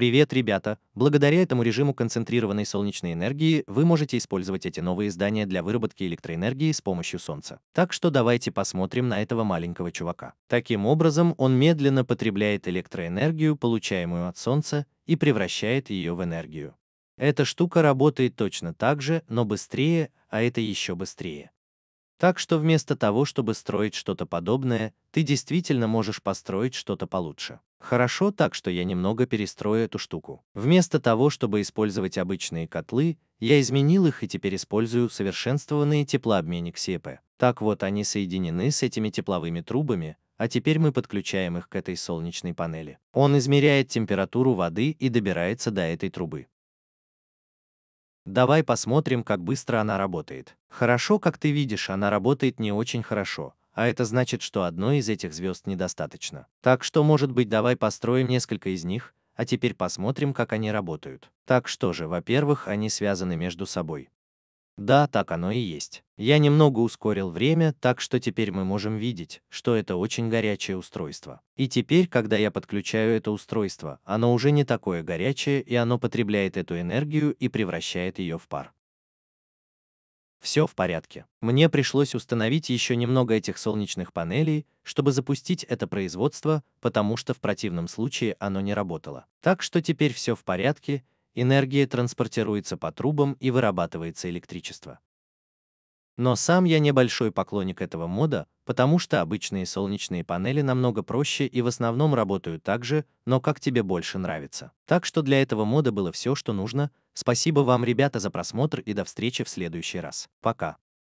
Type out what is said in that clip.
Привет, ребята! Благодаря этому режиму концентрированной солнечной энергии вы можете использовать эти новые здания для выработки электроэнергии с помощью солнца. Так что давайте посмотрим на этого маленького чувака. Таким образом, он медленно потребляет электроэнергию, получаемую от солнца, и превращает ее в энергию. Эта штука работает точно так же, но быстрее, а это еще быстрее. Так что вместо того, чтобы строить что-то подобное, ты действительно можешь построить что-то получше. Хорошо так, что я немного перестрою эту штуку. Вместо того, чтобы использовать обычные котлы, я изменил их и теперь использую совершенствованные теплообменник СЕП. Так вот они соединены с этими тепловыми трубами, а теперь мы подключаем их к этой солнечной панели. Он измеряет температуру воды и добирается до этой трубы. Давай посмотрим, как быстро она работает. Хорошо, как ты видишь, она работает не очень хорошо, а это значит, что одной из этих звезд недостаточно. Так что, может быть, давай построим несколько из них, а теперь посмотрим, как они работают. Так что же, во-первых, они связаны между собой. Да, так оно и есть. Я немного ускорил время, так что теперь мы можем видеть, что это очень горячее устройство. И теперь, когда я подключаю это устройство, оно уже не такое горячее, и оно потребляет эту энергию и превращает ее в пар. Все в порядке. Мне пришлось установить еще немного этих солнечных панелей, чтобы запустить это производство, потому что в противном случае оно не работало. Так что теперь все в порядке, энергия транспортируется по трубам и вырабатывается электричество. Но сам я небольшой поклонник этого мода, потому что обычные солнечные панели намного проще и в основном работают так же, но как тебе больше нравится. Так что для этого мода было все, что нужно. Спасибо вам, ребята, за просмотр и до встречи в следующий раз. Пока.